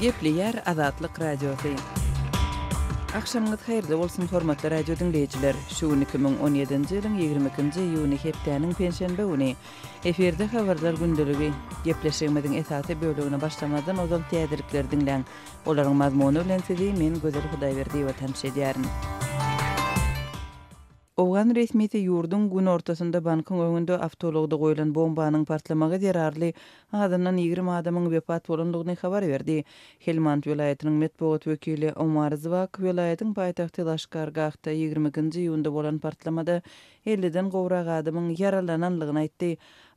Yepliyer Azatlyk Radiosu. Akşamyňyz haýyrly bolsun, hormatly radio dinleýijiler. Şu gün 2017-nji ýylyň 22-nji ýuny hepdeniň peňşenbe güni. Eferde habarlar gündeligi. Gepleşmeden esasy bölegine başlamadan ozal täzirikler dinlen. Olaryň mazmuny bilen sizi men gözel Hudaýberdi we tämsil edýärin. Gepleşmeden Olaryň mazmuny bilen sizi men gözel Hudaýberdi we Ovgan resmiýeti ýurdun gün ortasynda bankyň öňünde awtologda goýulan bombanyň partlamagy derarly adamdan 20 adamyň wepat bolandygyny habar berdi. Helmand vilayatynyň medpowat wekili Omar Zwak vilayatynyň paýtagty Laşgargaýda 20-nji ýunda bolan partlamada 50-den gowrak adamyň ýaralananlygyny aýtdy.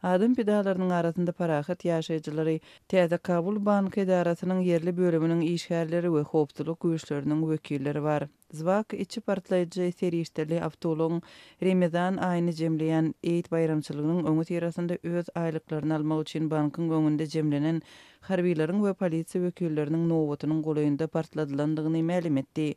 Adam pidalarynyň arasynda paraxat ýaşajylary, täze Kabul bank edaratynyň yerli bölüminiň işgärleri we howpsuzlyk güýçleriniň wekilleri bar. Zvak içi partlayıcı seri işterli avtolun aýyny ayını cemleyen bayramçylygynyň bayramçılığının öngü öz aylıklarını almak için bankın öňünde jemlenen harbilerin ve polisi wekilleriniň novotunun kolayında partladılandığını melim etdi.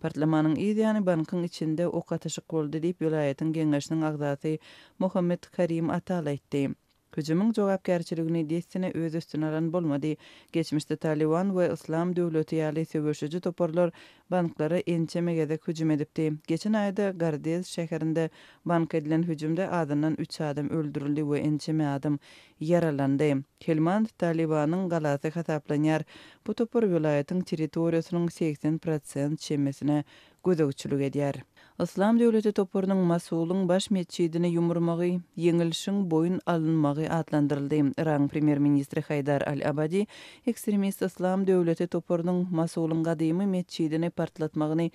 Partlamanın izyanı bankın içinde o ok diýip oldu kengeşinin agdasi Muhammed Karim Atal etdi. Hücumun cogapkärçiligini dessine öz üstün alan bolmadi. Geçmişte Taliban ve İslam devleti yali sövüşücü toporlar bankları ençeme gede hücum edipdi. Geçen ayda Gardez şehrinde bank edilen hücumda adından 3 adam öldürüldü ve ençeme adam yaralandı. Helmand Taliban'ın galası hataplanyar. Bu topor vilayetin teritoriyasının 80% çemesine gözökçülük ediyar. Ислам дәулеті топорының масулың баш метчидине юмұрмағы еңилшин бойын алынмағы атландырылды. Иран премьер министрі Хайдар Аль-Абади экстремист Ислам дөулеті топорының масулыңга дейми метчидине партлатмагыны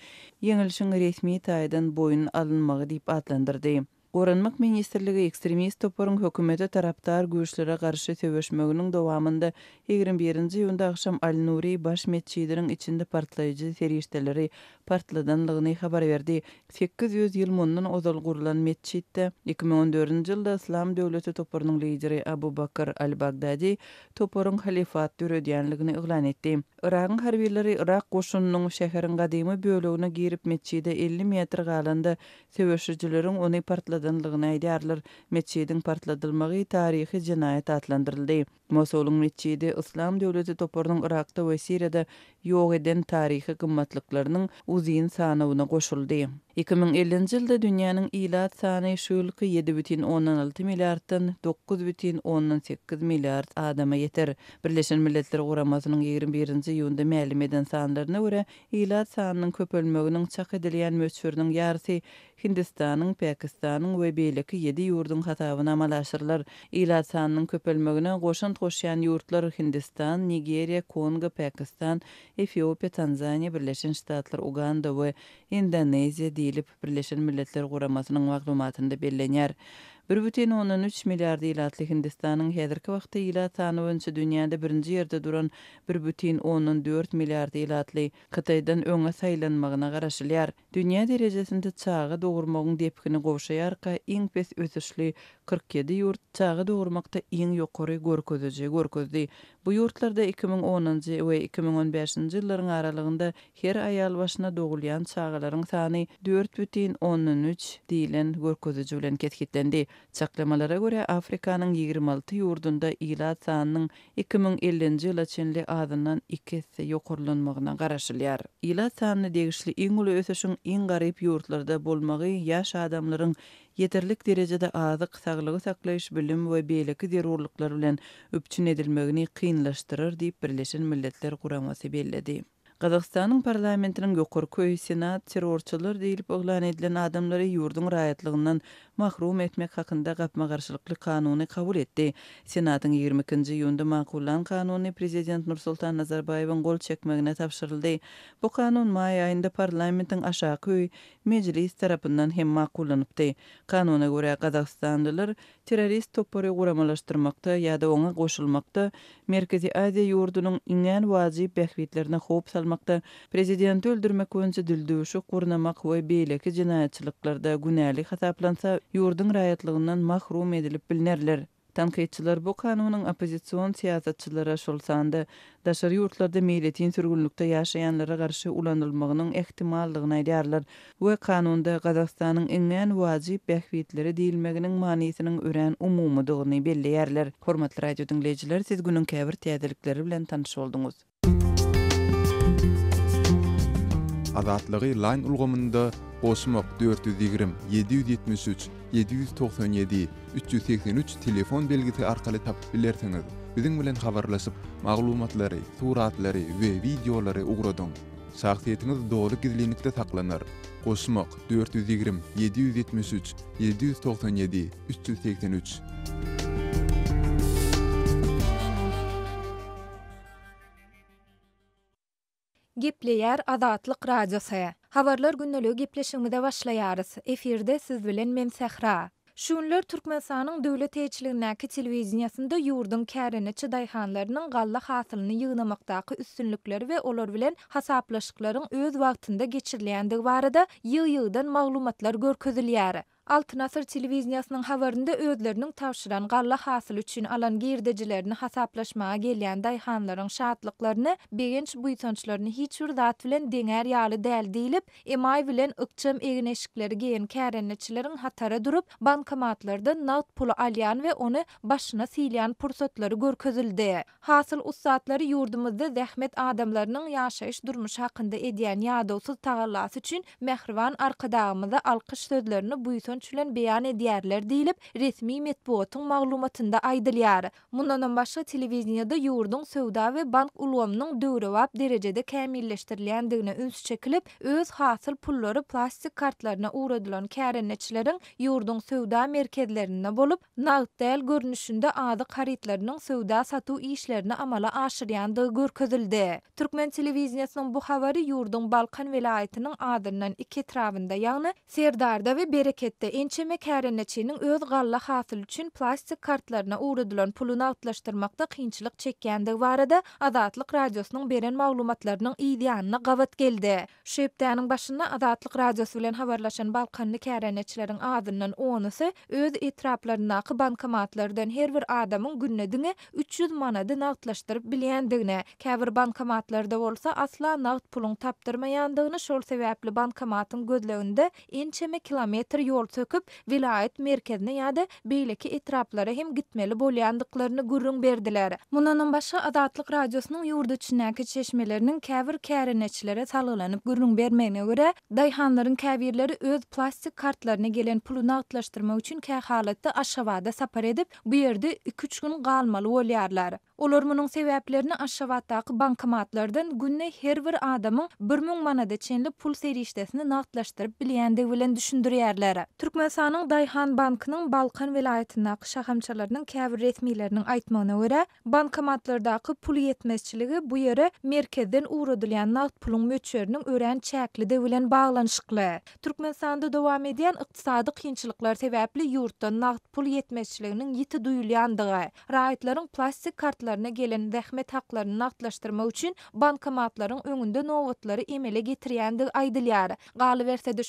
еңилшин ресми тайдан бойын алынмагы деп атландырды. Goranmak ministerligi ekstremist toporun hökümeti taraptar güýçlere garşy töweşmeginiň dowamında 21-nji ýylda akşam Al-Nuri baş meçhidiniň içinde partlaýjy serişdeleri partladanlygyny habar berdi. 800 ýyl mundan ozal gurulan meçhitde 2014-nji ýylda Islam döwleti toporunyň lideri Abu Bakr Al-Bagdadi toporun halifat döredýänligini iglan etdi. Iraň harbiýleri Irak goşunynyň şäheriniň gadymy bölegine girip meçhide 50 metr galanda töweşçiläriň ony partla partladanlığına aýdarlar. Meçidin partladylmagy taryhy jinayat atlandyrldy. Mosulun içiydi, İslam devleti toporunun Irak'ta ve Siriyada yok eden tarihi kımmatlıklarının uzin sanavına koşuldu. 2050-nji ýylda dünýäniň ýylat sany 7,16 7.6 milliarddan 9.18 milliard adama ýeter. Birleşen Milletler Guramasynyň 21-nji ýylynda ma'lum eden sanlaryna görä, ýylat sanynyň köpelmeginiň çak edilýän möçürüniň ýarysy Hindistanyň, Pakistanyň we beýleki 7 ýurdun hatawyna amalaşyrlar. Ýylat sanynyň köpelmegine Koşyan yurtlar Hindistan, Nigeria, Konga, Pakistan, Efiopya, Tanzania, Birleşen Ştatlar, Uganda we Indoneziýa diýilip Birleşen Milletler Guramasynyň maglumatynda belleniyar. 1.13 milyard ilatli Hindistan'ın hedirki vaxtı ilat tanı önce dünyada birinci yerde duran 1.14 milyard ilatli Kıtay'dan öne sayılanmağına garaşılıyar. Dünya derecesinde çağı doğurmağın depkini govşayar ka pes ötüşli 47 yurt çağı doğurmakta iň ýokary görkezeje görkezdi. Bu yurtlarda 2010-njy we 2015-nji ýyllaryň aralygynda her aýal başyna dogulýan çağalaryň sany 4.13 dilen görkezeje bilen ketgitlendi. Çaklamalara görä Afrikanyň 26 yurdunda ýylat sanynyň 2050-nji ýyla çenli adynyň 2-si ýokarlanmagyna garaşylýar. Ýylat sanyny degişli iň uly ösüşiň iň garyp ýurtlarda bolmagy ýaş adamlaryň yeterlik derecede azyk saglygy saklaýyş bilim we beýleki zerurlyklar bilen öpçün edilmegini kynlaşdyrar diýip Birleşen Milletler Guramasy bellädi. Qazaqstanın parlamentinin yokur köy senat terrorçılır deyilip oğlan edilen adamları yurdun rayatlığından mahrum etmek haqında qapma qarşılıklı kanuni qabul etdi. Senatın 22-ci yundu maqullan kanuni Prezident Nursultan Nazarbayevin qol çekmeğine tapşırıldı. Bu kanun may ayında parlamentin aşağı köyü meclis tarafından hem maqullanıbdi. Kanuna göre Qazaqstanlılar terrorist topory guramalaştırmakta ýa da oňa goşulmakda Merkezi Aziýa ýurdunyň iň ýan wazi bähwitlerini howp salmakda prezidenti öldürmek köňçe düldüşi gurnamak we beýleki jinayetçiliklerde günäli hata ýurdun mahrum edilip bilinerler. Tankeçiler bu kanunun opozisyon siyasatçılara şolsandı, daşarı yurtlarda meyletin sürgünlükte yaşayanlara karşı ulanılmağının ehtimallığına ediyarlar ve kanunda Qazakstan'ın inen vazib behvetleri deyilmeginin maniyesinin ören umumuduğunu belli yerler. Hormatlı radyo dinleyiciler, siz günün kevr tiyadilikleri bilen tanış oldunuz. hazaatly line ulgamynda qosmyq 420 773 797 383 telefon belgisi arkaly tap beller senedi bilen xabarlasyp maglumatlary suratlary we videolary ugradyn şahsyetiniz dowamly gizlinlikde saklanar qosmyq 420 773 797 383 Gepliyar adatlyk Radyosaya. Havarlar gündeligi gepleşimi de başlaýarys. Eferde siz bilen men Saxra. Şunlar Türkmenistan'yň döwlet tejikligine ki telewizionasynda ýurdun kärini çydayhanlarynyň galla hasylyny ýygnamakdaky üstünlikleri we olar bilen hasaplaşyklaryny öz wagtında geçirilendigi barada ýyl-ýyldan maglumatlar görkezilýär. Altın Asır televiziyasının havarında özlerinin tavşıran qalla hasıl üçün alan girdicilerini hasaplaşma gelyen dayhanların şahatlıklarını, beyinç buytançlarını hiç bir zat bilen dener yağlı dəl deyilip, bilen ıkçam egin eşikleri giyen kərənneçilerin hatara durup, bankamatlarda naut pulu alyan ve onu başına siliyan pursatları közüldi. Hasıl usatları yurdumuzda zähmet adamlarının yaşayış durmuş hakkında ediyen yağdosuz tağallası üçün mehrivan arkadağımıza alkış sözlerini buytançlarını düşünçülen beyan edýärler diýilip resmi metbuatyň maglumatynda aýdylýar. Mundan başga telewizionda ýurdun söwda we bank ulgamynyň döwrewap derejede kämilleşdirilýändigine üns çekilip, öz hasyl pullary plastik kartlaryna uğradylan kärenneçileriň ýurdun söwda merkezlerinde bolup, nagd görnüşinde ady karitlerinin söwda satyw işlerini amala aşyrýandygy görkezildi. Türkmen telewizionasynyň bu habary ýurdun Balkan welaýatynyň adynyň iki trawynda ýagny Serdarda we Berekette ençeme kärenneçinin öz galla hasyl üçin plastik kartlaryna uğradylan pulyny atlaşdyrmakda kynçylyk çekkendi barada Azatlyk radiosynyň beren maglumatlarynyň ideýanyna gawat geldi. Şeýpdäniň başyna Azatlyk radiosy bilen habarlaşan Balkanly kärenneçileriň adyndan onusy öz etraplarynyňy bankomatlardan her bir adamyň günnädigi 300 manady nagtlaşdyryp bilýändigine, käbir bankomatlarda bolsa asla nagt pulyň tapdyrmaýandygyny şol sebäpli bankomatyň gözlegünde ençeme kilometr ýol töküp vilayet merkezine ya da beyleki itraplara hem gitmeli bolyandıklarını gurrun berdiler. Munanın başı Adatlık Radyosu'nun yurdu çinaki çeşmelerinin kevir kerenetçilere salgılanıp gurrun bermeyine göre dayhanların kevirleri öz plastik kartlarına gelen pulunu atlaştırmak için kehalette aşavada sapar edip bu yerde 2-3 gün kalmalı olyarlar. Olar munun sebäplerini aşşawatdaq bankomatlardan günne her bir adamy 1000 manada çenli pul seri işdesini naqtlaşdyryp bilýän devilen bilen düşündirýärler. Dayhan Daihan bankynyň Balkan vilayatyna şahamçalarynyň käbir resmiýetlerini aýtmagyna görä, bankomatlarda pul ýetmezçiligi bu ýere merkezden uwrudylan naqt pulun möçörüniň ören çäkli devilen bilen baglanyşykly. Türkmenistanda dowam edýän ykdysady kynçylyklar sebäpli ýurtda naqt pul ýetmezçiliginiň yiti duýulýandygy, raýatlaryň plastik kart kartlarına gelen zähmet haqlarını natlaştırma üçün bankamatların öňünde nowatlary emele getirýändi aýdylýar. Galy berse de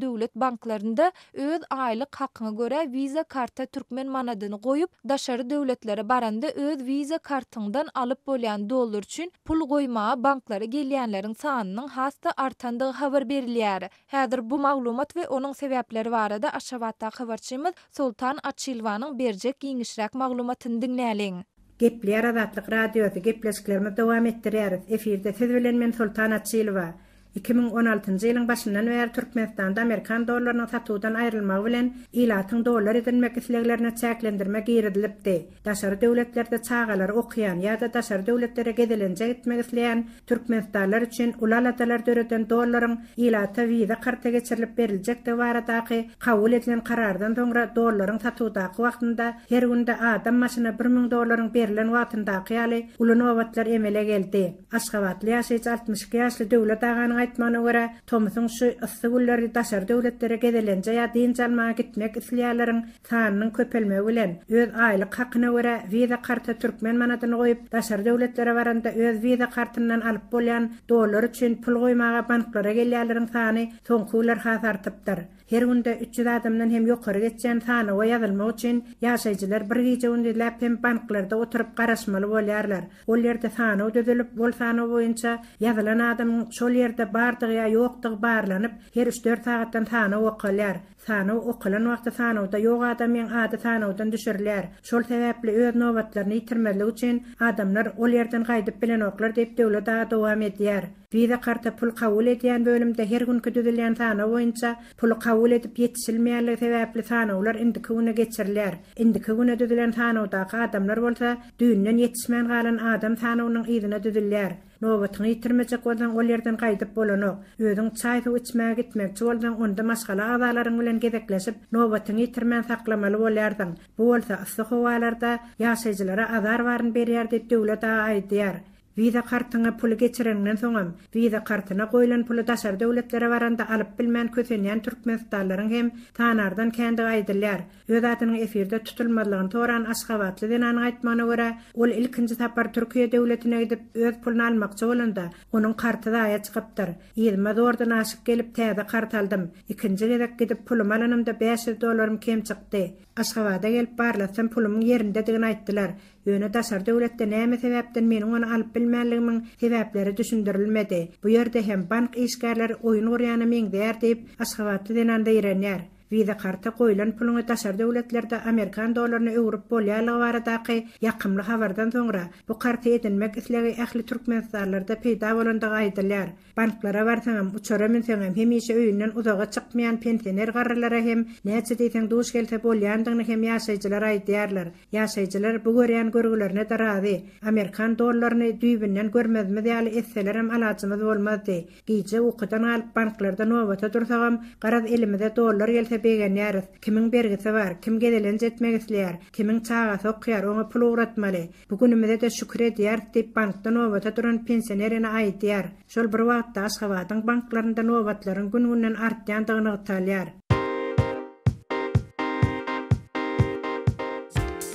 döwlet banklarynda öz aýlyk hakyna görä VIZA karta türkmen manadyny goýup daşary döwletlere baranda öz VIZA kartyndan alyp bolýan dollar üçin pul qoyma banklara gelýänleriň sanynyň hasta artandığı habar berilýär. Häzir bu maglumat we onuň sebäpleri barada aşawatda habarçymyz Sultan Açilwanyň berjek yingişrək maglumatyny dinläliň. Gepler adatlyk Radiosu gepleşiklerimi dowam etdirýäris. Efirde siz bilen men Sultan Açylova. 2016-njy ýylyň başyndan beri Türkmenistan da Amerikan dollaryny satuwdan aýrylma bilen ilatyň dollar edinmek isleklerini çäklendirmek ýerdilipdi. Daşary döwletlerde çağalar okuyan ýa-da daşary döwletlere gedelen jetmek isleýän türkmenistanlar üçin ulal atalar döreden dollaryň ilata wiza karta geçirilip beriljek diýip kabul edilen karardan soňra dollaryň satuwda wagtynda her günde adam maşyna 1000 dollaryň berilen wagtynda kiýali ulunowatlar emele geldi. Aşgabatly ýaşaýan 62 ýaşly döwlet agany aýtmany görä, Tomusyň şu ýsy gullary daşar döwletlere gedelenje ýa din jalmaga gitmek isleýärleriň sanynyň köpelmegi bilen öz aýlyk hakyna görä wiza karta türkmen manatyny goýup daşar döwletlere baranda öz wiza kartyndan alyp bolýan dollar üçin pul goýmaga banklara gelýärleriň sany soňky ýyllar has artypdyr. Her günde 300 adamdan hem ýokary geçen sany we ýazylma üçin ýaşajylar bir gece onda lapem banklarda oturup garaşmaly bolýarlar. Ol ýerde sany ödelip bol sany boýunça ýazylan adam şol ýerde bardyg ýa ýokdyg barlanyp, her 3-4 sagatdan taýna okalar. Sana okulan vaqtı sana da yoq adam men adı sana udan düşürler. Şol sebäpli öz nobatlaryny ýitirmelik üçin adamlar ol ýerden gaýdyp bilen oklar diýip döwlet ata dowam edýär. Vize karta pul kabul edýän bölümde her gün kütüdilen sana boýunça pul kabul edip ýetişilmeýärlik sebäpli sana ular indi köwüne geçirler. Indi köwüne düdilen sana adamlar bolsa düýnden ýetişmän galan adam sana onuň ýerine düdiller. Nobatyny ýitirmejek bolan ol ýerden gaýdyp bolanok. Öýüň çaýyny içmäge gitmek, çowldan onda maşgala awalaryň bilen gedekleşip nobatyny itirmän saklamaly bolardyň. Bu bolsa ysyk ýaşajylara azar warin berýär diýip döwlet aýdýar. Vida kartyna pul geçirenden soňam vida kartyna goýulan pul daşar döwletlere baranda alyp bilmän köteniň türkmenistanlaryň hem tanardan kändi aýdylar. Ýöretiniň eferde tutulmadygyny toran Aşgabatly denen aýtmany wara, ol ilkinji tapar Türkiýe döwletine gidip öz pulyny almakça bolanda, onuň kartyda aýa çykypdyr. Ýylma dördüne aşyp gelip täze kart aldym. Ikinji gerek gidip pulum alanymda 5 dollarym kem çykdy. Aşgabada gelip barla sen pulumyň ýerinde aýtdylar. Yönü tasarda üretde näme sebäpden meniň onu alyp bilmänligimin sebäpleri düşündirilmedi. Bu ýerde hem bank işgärleri oýun gorýany meňdär diýip Aşgabatda denanda ýerenýär. Vida karta qoyulan pulunga tasar devletlerde Amerikan dolarını övürüp bolyalı vara daqi yakımlı havardan sonra bu karta edinmek islegi ahli Türk mensarlarda peyda volanda gaitiler. Banklara vartanam uçara minfengem hem isi öyünnen uzağa çıkmayan pensiyoner garrilara hem neci deyten duus gelte bolyandang hem yaşaycilar ay diyarlar. Yaşaycilar bu goryan gorgularna daradi. Amerikan dolarini duybinnen gormazmi deyali esselerim alacimiz olmazdi. Gizce uqudan alib banklarda novata durtagam garaz elimizde dolar elimizde begen yarys, kimin bergisi bar, kim gedelen jetmegisler, kimin çağa sokýar, oňa pul ugratmaly. Bugünimizde de şükür edýär diýip bankda nowata duran pensionerine aýdýar. Şol bir wagtda Aşgabatyň banklarynda nowatlaryň gününden artýandygyny gutalýar.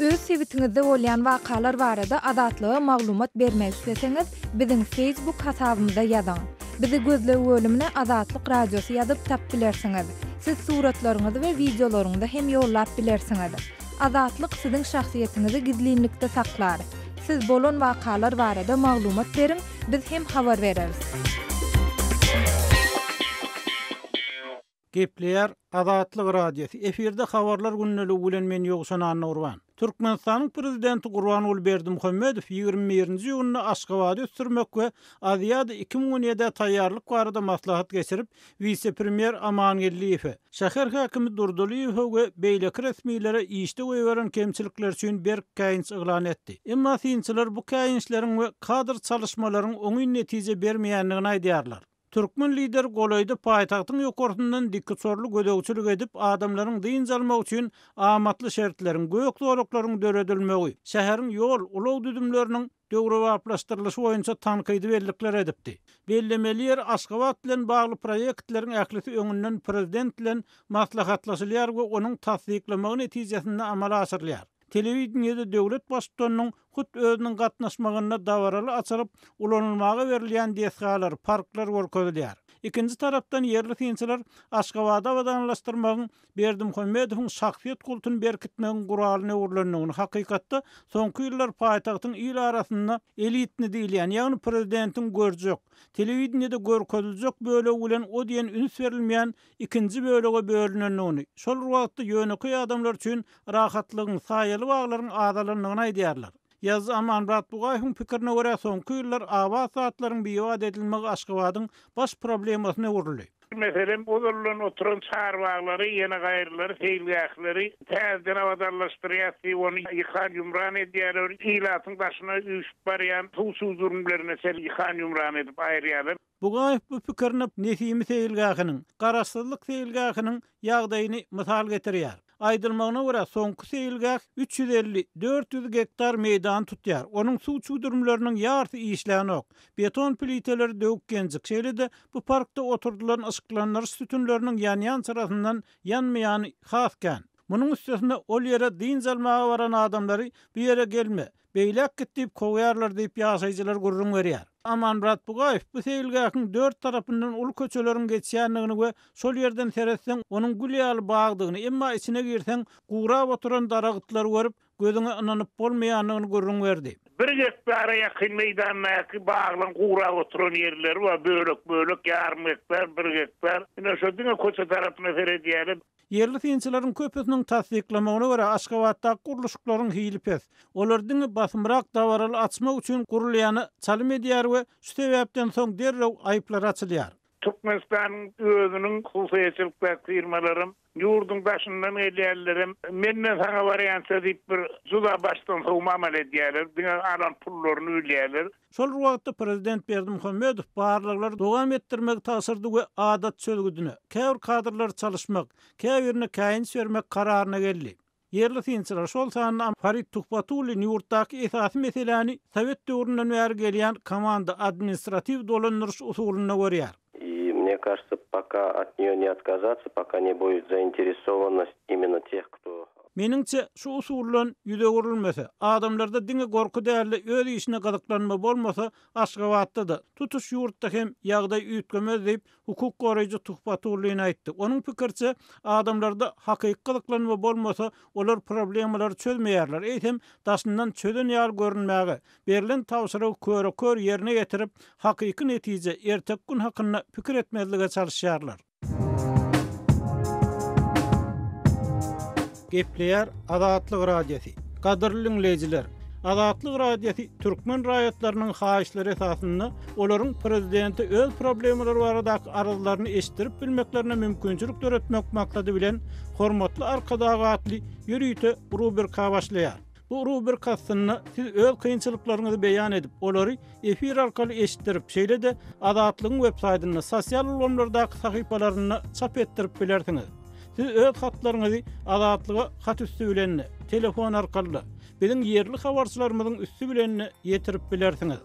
Öz sevitinizde olyan vakalar varada adatlığa maglumat bermek isteseniz, bizim Facebook hasabımıza yazın. Bizi gözle uölümüne Azatlık radyosu tap bilersiniz. Siz suratlarınızı ve videolarınızı hem yollab bilersiniz. Azatlık sizin şahsiyetinizi gizliyinlikte saklar. Siz bolon vakalar varada mağlumat verin, biz hem havar veririz. Gepler Azatlık radyosu, Efirde, havarlar Efirde, Efirde, men Efirde, anna Türkmenistanyň prezidenti Gurban Ulberdi Muhammedow 21-nji ýylyny Aşgabat ösdürmek we Aziýat 2017-de taýýarlyk barada maslahat geçirip, wise premier Amangeliýew, şäher hakymy Durdulyýew we beýleki resmiýetlere ýeşdi we ýören kemçilikler üçin bir käýinç iňlan etdi. Emma syýnçylar bu käýinçleriň we kadr çalyşmalarynyň öňüne netije bermeýändigini aýdýarlar. Türkmen lider golaýdy paýtagtyň ýokurdundan sorlu gödäwçilik edip adamlaryň dyýyn zalmak üçin amatly şertleriň göýek zorluklaryň döredilmegi. Şäheriň ýol ulaw düdümlerini Döwre waplaşdyrylyşy boýunça tanqydy berlikler edipdi. Bellemeli ýer Aşgabat bilen bagly proýektleriň ähliti öňünden prezident bilen maslahatlaşylýar we onuň amala aşyrylýar. televizyon ýa-da döwlet başgynyň hut özüniň gatnaşmagyna dawralary açylyp ulanylmagy berilýän diýsgalar, parklar gorkulýar. Ikinci taraftan yerli finçiler Aşgabada vadanlaştırmağın Berdim Hümmedov'un şahsiyet kultunu berkitmeğin kuralını uğurlarının hakikatta sonki yıllar payitahtın il arasında elitni değil yani prezidentin görcek televidini de görkodulcok böyle o diyen ünüs verilmeyen ikinci bölüge bölünen onu. Şol ruhatlı yönüki adamlar için rahatlığın sayılı bağların adalarını ona Yaz Aman Rat Bugayhun pikirine göre sonki yıllar ava saatlerin bir yuvad edilmek aşkıvadın baş problemasına vurulu. Meselen bu oturun çağır bağları, yeni gayrıları, heyliyakları, tezden avadarlaştırıyasi, onu yıkan yumran ediyar, ilatın taşına üşüp bariyan, tuğsu durumlarına sen yıkan yumran edip ayrıyarlar. Bugayh bu fikirini nesimi seyilgahının, karasızlık seyilgahının yağdayını misal getiriyar. aydırmağına vura sonku seyilgə 350-400 gektar meydan tutyar. Onun su çudurumlarının ýarty iyişləni Beton pliteler dök gəncək şeylədə bu parkda oturdylan ışıqlanları sütunlarının yan yan sarasından yanmayan xafkən. Munun üstesinde ol yere din zalmağa varan adamları bir yere gelme. Beylak git deyip kovayarlar deyip yasayıcılar gururum veriyar. Aman Bugayev bu sevilge akın dört tarafından ul köçelerin geçiyanlığını ve sol yerden seretsen onun gülyalı bağdığını emma içine girsen kura oturan daragıtları görüp gözüne ananıp olmayanlığını gururum verdi. bir hektara yakın meydanına yakın bağlan kura oturan yerler var. Böylek böylek yarım hektar, bir hektar. Yine şu dünya koca tarafına göre Yerli fiyancıların köpüzünün tasdiklamağına göre Aşkavat'ta kuruluşukların hili pez. Olar dünya basımrak davaralı açma uçun kuruluyanı salim ediyar ve süte vebden son derrev ayıplar açılıyar. Türkmenistan'ın özünün kufayetçilik firmalarım yurdun başından ederlerim menden sana varyan sözip bir suda baştan sumamal ederler dünya alan pullorunu ülerler «Sol wagtda prezident Berdi Muhammedow barlyklar dowam etdirmek taýsyrdy adat çölgüdünü. Käwir kadrlar çalışmak, käwirni käýin sörmek kararyna geldi. Yerli finçlar şol sanan Farid Tuhbatuly New York'taki esasi meseleni Sowet döwründen gelýän komanda administratif dolanyryş usulyna görýär. кажется, пока от нее не отказаться, пока не будет заинтересованность именно тех, кто Meningçe şu usulun yüze adamlarda dini korku değerli öz işine kadıklanma bolmasa aşkavatta da tutuş yurtta hem yağda yütkömez deyip hukuk koruyucu tuhbatuğuluyun aitti. Onun fikirçe adamlarda hakik bolmasa olar problemaları çözmeýärler. Eytem dasından çözün yal görünmeyi berlin tavsara köre kör yerine getirip hakikin netice ertek gün hakkında pikir etmezlige çalışyarlar. Gepleyer Adatlı Radyesi. Kadırlı Lüngleyiciler, Adatlı Radyesi Türkmen raýatlarynyň haişleri esasını, olaryň prezidenti öz problemeleri var adak aralarını bilmeklerine mümkinçilik dörretmek maktadı bilen hormatly arka dağı atli yürüyütü Bu rubir bir siz öz kıyınçılıklarınızı beyan edip, olori efir arkalı eştirip, şeyle de adatlı adatlı adatlı adatlı adatlı adatlı adatlı Siz öz hatlaryňyzy azatlyga hat üstü bilen telefon arkaly biziň yerli habarçylarymyzyň üstü bilen ýetirip bilersiňiz.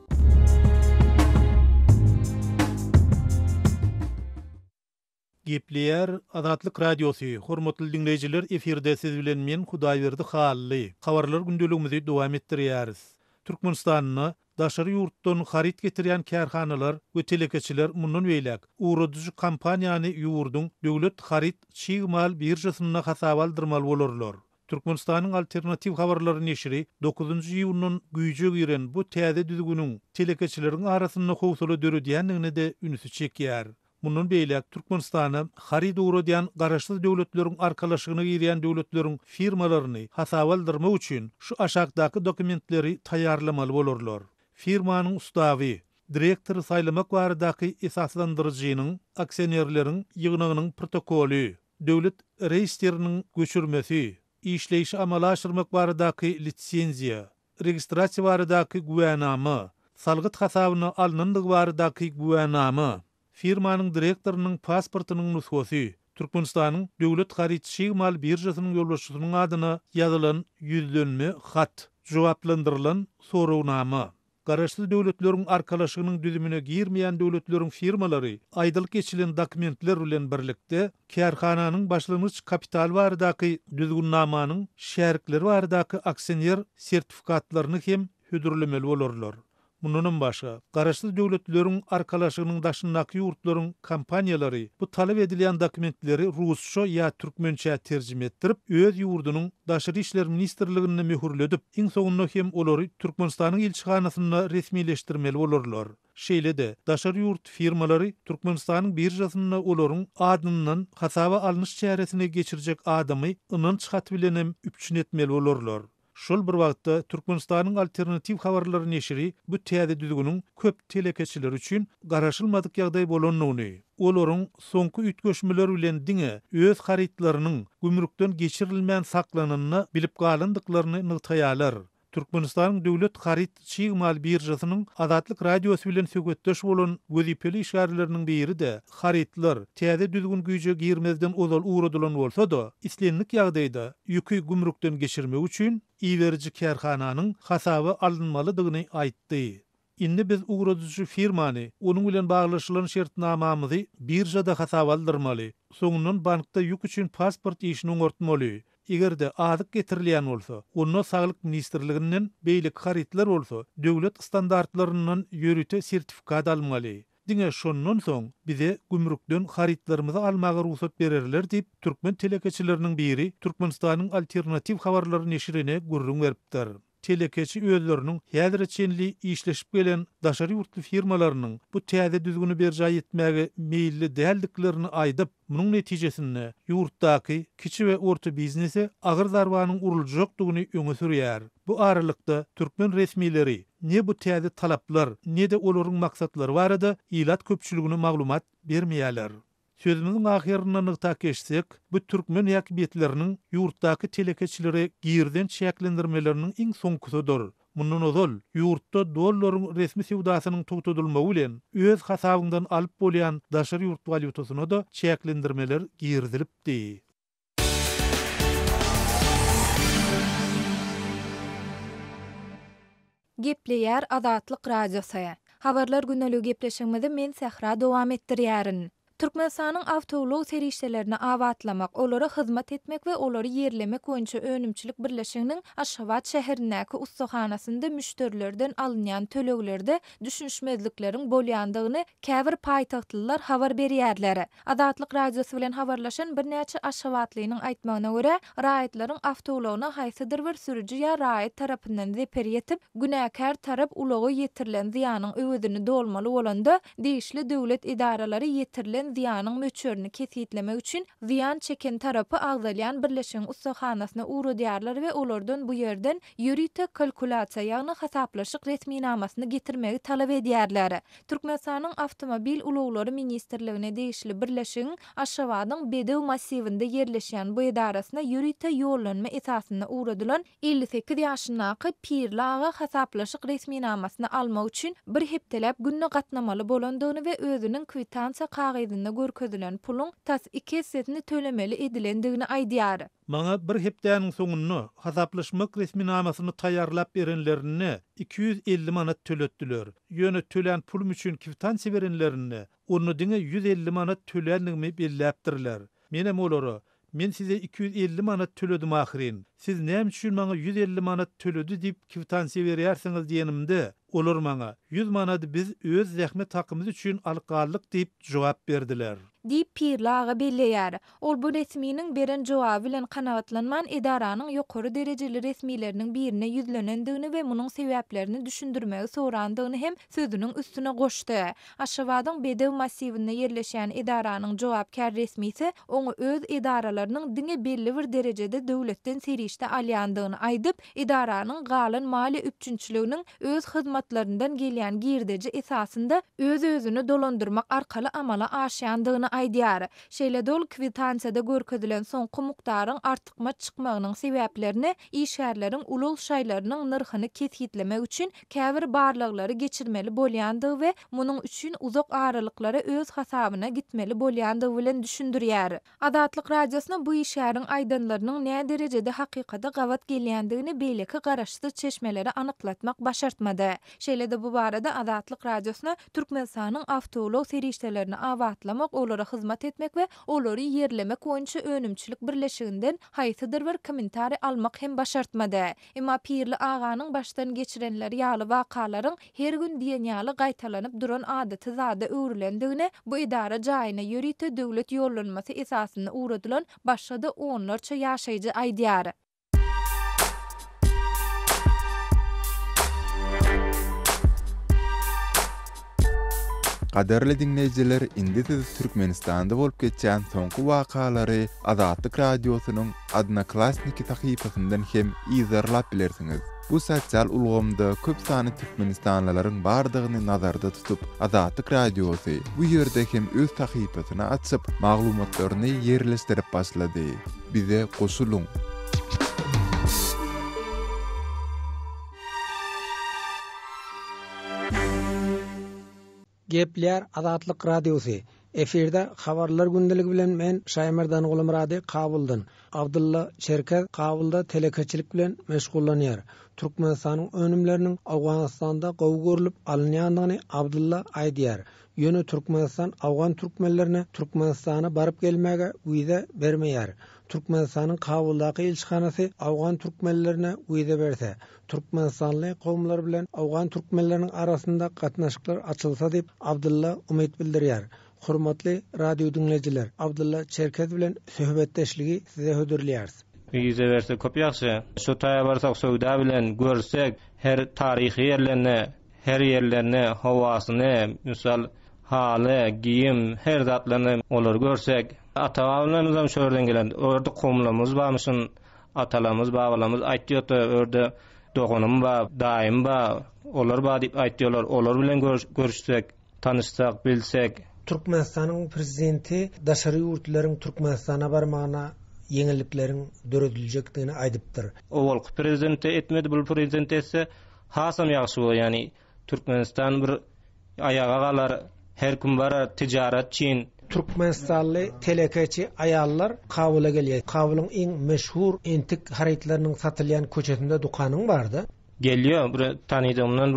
Gepler Azatlyk radiosy hormatly dinleýijiler efirde siz bilen men Hudaýberdi Halli habarlar gündeligimizi dowam etdirýäris. Türkmenistanyň daşary yurtdan xarit getirýän kärhanalar we telekeçiler munun beýlek. uruduzy kampaniýany ýuwurdyň döwlet xarit çygmal birjesine hasab aldyrmal bolarlar. Türkmenistanyň alternativ eşiri neşri 9-njy ýuwunyň güýjek ýeren bu täze düzgünüň telekeçileriň arasynda howsuly döredýänligini de ünüsü çekýär. Munun beýläk Türkmenistanyň xarit döwletiň garaşly döwletleriň arkalaşygyna girýän dövletlerin firmalaryny hasab aldyrmak üçin şu aşakdaky dokumentleri taýýarlamaly bolarlar. firmanın ustavi, direktor saylamak varadaki isaslandırıcının, aksiyonerlerin yığınının protokolü, dövlet reisterinin göçürmesi, işleyiş amalaşırmak varadaki litsenziya, registrasi varadaki güvenamı, salgıt hasabını alınandıq varadaki güvenamı, firmanın direktorinin pasportinin nusosu, Türkmenistan'ın Devlet Harit mal Birjasının yolbaşısının adına yazılan yüzlönme hat, cevaplandırılan sorunamı. garaşlı döwletleriň arkalaşygynyň düzümine girmeýän döwletleriň firmalary aýdyl geçilen dokumentler bilen birlikde kärhananyň başlanyş kapital bardaky düzgünnamanyň şerikleri bardaky aksioner sertifikatlaryny hem hüdürlemeli bolarlar. Mundan başga garaşsyz döwletlilerin arkalaşygynyň daşynaky ýurtlaryň kompaniýalary bu talap edilýän dokumentleri rusça ýa türkmençe terjime etdirip öz yurdunun daşary işler ministrliginiň möhürlüdip iň soňunda hem olary Türkmenistanyň elçixanasyna resmiýleşdirmeli bolarlar. Şeýle de daşary ýurt firmalary Türkmenistanyň birjasyna olaryň adynyň hasaba alynmaz çäresine geçirjek adamy ynyň çykatbilenem etmeli bolarlar. Şol bir wagtda Türkmenistanyň alternativ habarlaryny eşiri bu täze düzgünüň köp telekeçiler üçin garaşylmadyk ýagdaý bolanyny. Olaryň soňky ýetgeşmeler bilen diňe öz haritalarynyň gümrükden geçirilmän saklananyny bilip galandyklaryny nytaýarlar. Türkmenistanyň döwlet harit çygmal birjasynyň adatlyk radiosu bilen sögötdeş bolan gözipeli şäherleriniň biri de haritler täze düzgün güýje girmezden ozal uğradylan bolsa da islenlik ýagdaýda ýüki gümrükden geçirmek üçin iwerji kärhananyň hasaby alynmalydygyny aýtdy. Indi biz uğradyjy firmany, onuň bilen baglaşylan şertnamamyzy birjada hasaba aldyrmaly. Soňundan bankda ýük üçin pasport işini ortmaly. egerde azyk getirilýän bolsa, onda saglyk ministrliginden beýlik haritler bolsa, döwlet standartlarynyň ýörüte sertifikat almaly. Diňe şonnun soň bize gümrükden haritlerimizi almağa ruhsat bererler diýip Türkmen telekeçileriniň biri Türkmenistanyň alternatif habarlaryny eşirine gurrun beripdir. telekeçi özlörünün hädir içinli işleşip gelen daşary yurtlu firmalarının bu täze düzgünü bir jay etmäge meýilli däldiklerini aýdyp, munun netijesinde yurtdaky kiçi we orta ağır agyr darwanyň urulýjakdygyny öňe sürýär. Bu aralykda türkmen resmileri ne bu täze talaplar, ne de olaryň maksatlary barada ilat köpçüligini maglumat bermeýärler. Sözümün ahirinden ıqta keçsek, bu Türkmen yakibiyetlerinin yurttaki telekeçilere giyirden çeyaklendirmelerinin in son kusudur. Bunun ozol, yurtta resmi sevdasının tutudulma ulen, öz hasabından alp bolyan daşar yurt valyutusuna da çeyaklendirmeler giyirdilip deyi. Geple Adatlık radyosaya. Havarlar günölü gepleşimmedi men sehra dovam ettir Türkmenistanyň awtoulog serişdelerini awatlamak, olara hyzmat etmek we olary yerlemek boýunça önümçilik birleşiginiň Aşgabat şäherindäki ustahanasynda müşterilerden alınýan tölöglerde düşünşmezliklerin bolýandygyny käbir paýtagtlylar habar berýärler. Adatlyk radiosu bilen habarlaşan bir näçe Aşgabatlynyň aýtmagyna görä, raýatlaryň awtoulogyna haýsydyr bir sürüji ýa raýat tarapyndan depir ýetip, tarap ulagy ýetirilen ziýanyň öwüdini dolmaly bolanda, diýişli döwlet idaralary ýetirilen ziyanın möçörünü kesitlemek üçin ziyan çeken tarapy ağzalyan birleşin ustahanasına uğru ve olurdun bu ýerden yürüte kalkulatsa yağına hasaplaşık resminamasını namasını getirmeyi talep ediyarlar. Türkmenistan'ın Avtomobil Uluğuları Ministerliğine değişli birleşin aşavadın bedev masivinde yerleşen bu edarasına yürüte yollanma esasına uğradılan 58 yaşındaki pirlağa hasaplaşık resmi namasını alma üçin bir hep talep gatnamaly bolandygyny we ve özünün kvitansa ýerinde görkezilen pulun tas 2 setini tölemeli edilendigini aýdýar. Maňa bir hepdeniň soňuny hasaplaşmak resminamasyny taýýarlap berenlerini 250 manat tölettdiler. Ýöne tölen pul üçin kiftan siberenlerini onu diňe 150 manat tölenigini bellädirler. Menem molary Men size 250 manat tölödüm ahirin. Siz näme üçün 150 manat tölödü dip kwitansiýa berýärsiňiz diýenimde, Olur maňa. 100 manat biz öz zähmet takymyz üçin alqarlyk diýip jogap berdiler diýip Pirlağa belläýär. Ol bu netmäniň beren jogaby bilen qanawatlanman edaranyň ýokary derejeli birine ýüzlenendigini ve munyň sebäplerini düşündirmegi sowrandygyny hem sözünün üstüne goşdy. Aşgabatyň bedev massiwyna yerleşen edaranyň jogapkär resmisi onu öz edaralarynyň diňe belli bir derejede döwletden serişte alýandygyny aýdyp, edaranyň gaýyn mali üçinçiliginiň öz hyzmatlaryndan gel yan girdeje esasında özünü dolondurmak arkalı amala aşyandığını aydyary. Şeyledol Dol görk edilen son qumuqtarın artıqma çıxmaqning səbəblərini iş şahrların ulul şahrların nırxını keshitləmək üçün kəvr barlıqları keçilməli ve və bunun üçün uzoq arılıqlara öz hesabını gitmeli bolyandığı ilə düşündüryar. Adatlıq radiyosunu bu iş şahrların aydınlarının nə dərəcədə haqqiqatda qavat kəliyandığını beləki qarışdı çeşmələri anıqlatmaq başartmadı. Şeyledə bu Buharada Azadlyk Radiosyna Türkmenistanyň awtolog serişdelerini awatlamak, olara hyzmat etmek we olary yerlemek boýunça önümçilik birleşiginden haýtdyr bir kommentari almak hem başartmady. Emma pirli aganyň başdan geçirenleri ýaly wakalaryň her gün diýenýaly gaýtalanyp duran adaty zada öwrülendigine bu idara jaýyna ýöriti döwlet ýollanmasy esasyny uradylan başda onlarça ýaşaýjy aýdýar. Kaderli dinleyiciler, indi siz Türkmenistan'da bolup geçen sonku vakaları Azatlık Radyosu'nun adına klasniki takipasından hem izarlap bilirsiniz. Bu sosial ulgomda köp sani Türkmenistanlylaryň bardygyny nazarda tutup, Azatlyk radiosy bu ýerde hem öz sahypasyna açyp, maglumatlaryny ýerleşdirip başlady. Bize goşulun. Bize goşulun. Gepler Azatlyk Radiosi. Efirde xabarlar gündeligi bilen men Şaýmerdan Gulum Radi kabuldyn. Abdulla Çerkez kabulda telekeçilik bilen meşgullanýar. Türkmenistanyň önümleriniň Awganistanda gowgurlyp alynýandygyny Abdulla aýdýar. Ýöne Türkmenistan Awgan türkmenlerini Türkmenistana baryp gelmäge wiza bermeýär. Türkmenistan'ın Kabul'daki ilçhanası Afgan Türkmenlerine uyuza verse, Türkmenistanlı kovumlar bilen Afgan Türkmenlerinin arasında katnaşıklar açılsa deyip Abdullah umit bildiriyar. Hormatly radio dinlejiler, Abdulla Çerkez bilen söhbetdeşligi size hödürliýärs. Ýüze berse köp ...Sotaya Şu taýa bilen görsek, her taryhy ýerlerini, her ýerlerini, howasyny, misal, ...Hale... ...Giyim... her zatlany olar görsek, atawalarymyz hem şu gelen. Örde qumlamyz barmyşyn, atalamyz, babalamyz aýtdyrda örde doğanym ba, daýym ba, olar ba diýip aýtdylar. Olar bilen görüşsek, tanışsak, bilsek, Türkmenistanyň prezidenti daşary ýurtlaryň Türkmenistana barmagyna ýeňilikleriň döredilýäkdigini aýdypdyr. Owol prezidenti etmedi, bu prezident ise hasam ýagşy bol, ýani Türkmenistan bir ayağa galar, her kim bara tijarat, Çin, Türkmenistanlı telekeçi ayallar kavula geliyor. Kavulun iň meşhur entik haritlarynyň satylýan köçesinde dukanyň vardı. Geliyor, bura tanydymdan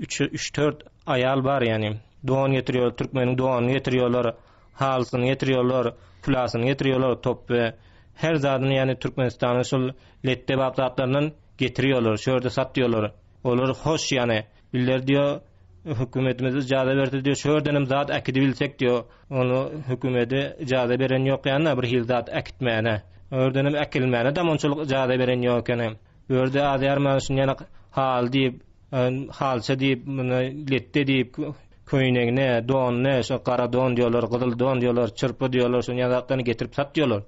3-4 ayal var yani. Doğan getiriyor, Türkmenin doğanı getiriyorlar, halsını getiriyorlar, plasını getiriyorlar, top ve her zadını yani Türkmenistan'ın şol lette getiriyorlar, şöyle satıyorlar. Olur hoş yani. Biller diyor hükümetimiz icaza berdi diyor. Şöyle denim zat ekidi bilsek diyor. Onu hükümeti icaza beren yok yani bir hil zat ekitmeyene. Ördenim ekilmeyene de monçuluk icaza beren yok yani. Ördü adı yarmanışın yani hal deyip, halsa deyip, litte deyip, köyünegine, don ne, şo kara don diyorlar, qızıl don diyorlar, çırpı diyorlar, şu yanaklarını getirip sat diyorlar.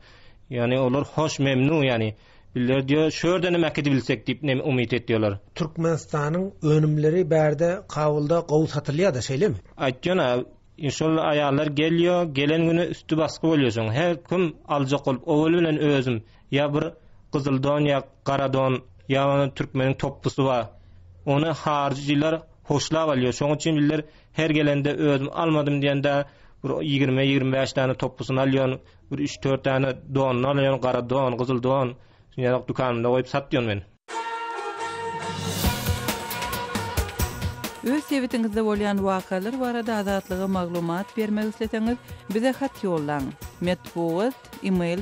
Yani olur hoş memnun yani. Biller diyor şöyle ne mekke bilsek dip ne umit ediyorlar. Türkmenistan'ın önümleri berde kavulda qov satılıya da şeyle mi? Aytgan ha inşallah ayarlar geliyor. Gelen günü üstü baskı oluyorsun. Her kim alacak olup o ölümle özüm ya bir kızıl don ya kara ya Türkmenin toppusu var. Onu harcılar hoşla alıyor. Şonun için biller her gelende özüm almadım diyende 20 25 tane toppusunu alıyor. 3 4 tane don, nalyon, kara don, kızıl don. Yani dukanımda koyup satıyorum ben. Öz sevitinizde olayan vakalar var adı azatlığı maglumat vermek istediniz. Bize hat yollan. Metboğut, e-mail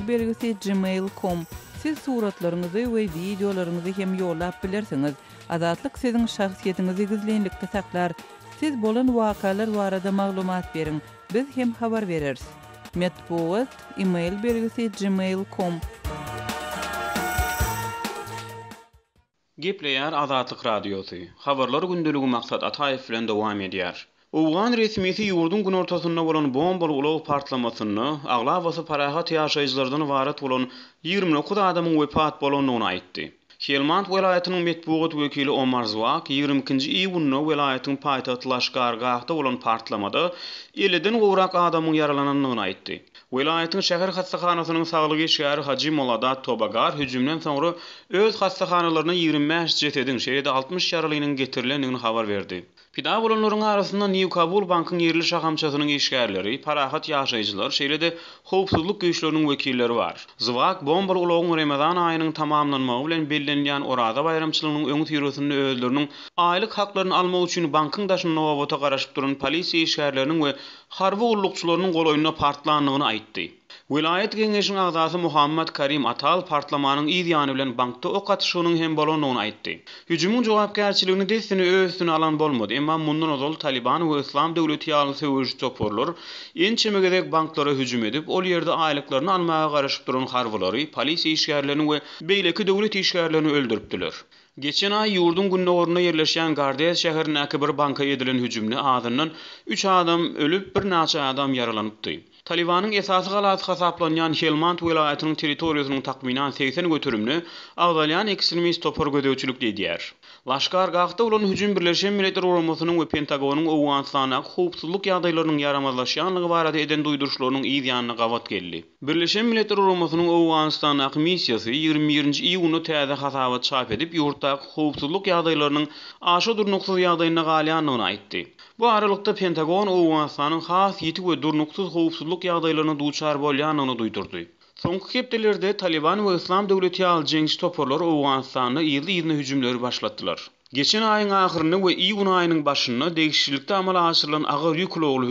gmail.com Siz suratlarınızı ve videolarınızı hem yolla bilirsiniz. Azatlık sizin şahsiyetinizi gizlenlikte saklar. Siz bolun vakalar var maglumat verin. Biz hem haber veririz. Metboğut, mail gmail.com Gepleyar Azatlyk Radiosi. Habarlar gündeligi maksat Ataev bilen dowam edýär. Owgan resmiýeti ýurdun gün ortasynda bolan bombaly ulag partlamasyny aglawasy paraha täýärçilerden wagt bolan 29 adamyň wepat bolanyny aýtdy. Helmand welaýatynyň medpuwat wekili Omar Zwak 22-nji iýunda welaýatyň paýtahtlaşgar gaýda bolan partlamada 50-den gowrak adamyň ýaralananyny aýtdy. Vilayetin şehir hastahanasının sağlığı işgari Hacı Molada Tobagar hücumdan sonra öz hastahanalarına 25 jet edin. Şehirde 60 yaralıyının getirilen ünün haber verdi. Pida arasında New Kabul bankın yerli şahamçasynyň işgärleri, parahat ýaşajyklar, şeýle hem howpsuzlyk güýçleriniň wekilleri bar. Zwaq bombalary ulagynyň Ramadan aýynyň tamamlanmagy bilen belli bolan Oraz bayramçylygynyň öňütiýerisini özüleriniň aýlyk haklaryny almak üçin bankyň daşyndaky Nowabota garaşyp duran polisiýa şeýrleriniň we harby ulugçularyň goldawyna partlanmagyny aýtdy. Vilayet Gengeşin Ağzası Muhammed Karim Atal partlamanın iyiyanı bilen bankta o katışığının hem bolonu ona aitti. Hücumun cevap gerçiliğini desini öğüsünü alan bolmadı. ema mundan ozol Taliban ve İslam devleti yalı sevişi toporlar. En çimegedek banklara hücum edip, ol yerde aylıklarını almaya karışıp durun harvaları, polisi işgarlarını ve beyleki devlet işgarlarını öldürptüler. Geçen ay yurdun gününe orna yerleşen Gardez şehirin akibir banka edilin hücumlu adının 3 adam ölüp bir naçı adam yaralanıptı. Talibanın esası qalası xasaplanyan yani Helmand vilayətinin territoriyasının təxminən 80-ni götürümlü Avdalyan ekstremist topor gödəvçülük deyir. Laşqar qaqda ulun hücum birləşən millətlər orumusunun və Pentagonun uvanlarına xoubsuzluq yadaylarının yaramazlaşdığı barədə edən duyuruşlarının iyi yanına qavat gəldi. Birləşən millətlər orumusunun uvanlarına qmisiyası 21-ci iyunu təzə xəsavət çap edip yurtda xoubsuzluq yadaylarının aşağı dur nöqtə yadayına qalyanını aytdı. Bu aralıkta Pentagon o uansanın khas yeti ve durnuksuz hovusuzluk yağdaylarına duçar bolyanını duydurdu. Sonku keptelerde Taliban ve İslam devleti alcengi toporlar o uansanı yildi yildi yildi Geçen ayın ahırını ve iyun ayının başını değişiklikte amal asırlan ağır yüklü oğlu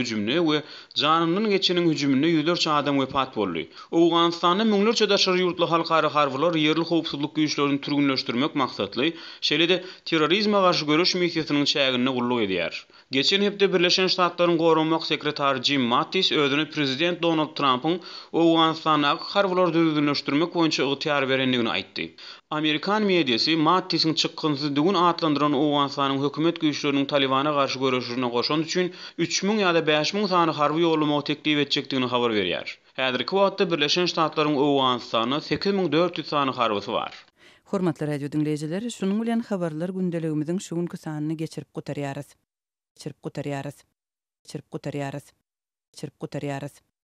ve canının geçenin hücumunu yüzlerce adam ve pat bollu. Oğuganistan'da münlerce yurtlu halkarı harvalar yerli hopsuzluk güçlerini türgünleştirmek maksatlı, şeyle de terörizme karşı görüş mühiyyatının çayagını kullu ediyar. Geçen hepte Birleşen Ştatların Korunmak sekretar Jim Mattis ödünü Prezident Donald Trump'ın Oğuganistan'a harvalar dürgünleştirmek boyunca ıhtiyar verenliğini aitti. Amerikan mediýasy Mattis'in çykgynsy dugun atlandyran Owansanyň hökümet güýçlerini Talibana garşy göreşine goşan üçin 3000 ýa-da 5000 harvi harby ýollamagy teklip etjekdigini habar berýär. Häzir kwatda Birleşen Ştatlaryň Owansany 8400 sany harbysy var. Hormatly radio dinleýijileri, şunun bilen habarlar gündeligimiziň şuňky sanyny geçirip gutaryarys. Geçirip gutaryarys. Geçirip gutaryarys. Geçirip gutaryarys.